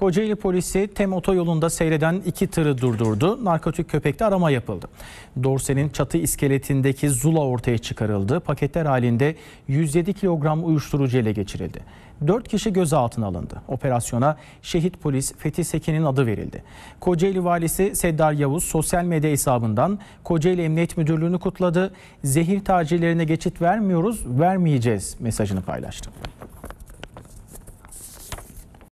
Kocaeli polisi Tem otoyolunda seyreden iki tırı durdurdu. Narkotik köpekte arama yapıldı. Dorse'nin çatı iskeletindeki zula ortaya çıkarıldı. Paketler halinde 107 kilogram uyuşturucu ele geçirildi. 4 kişi gözaltına alındı. Operasyona şehit polis Fethi Sekin'in adı verildi. Kocaeli valisi Seddar Yavuz sosyal medya hesabından Kocaeli Emniyet Müdürlüğü'nü kutladı. Zehir tacirlerine geçit vermiyoruz, vermeyeceğiz mesajını paylaştı.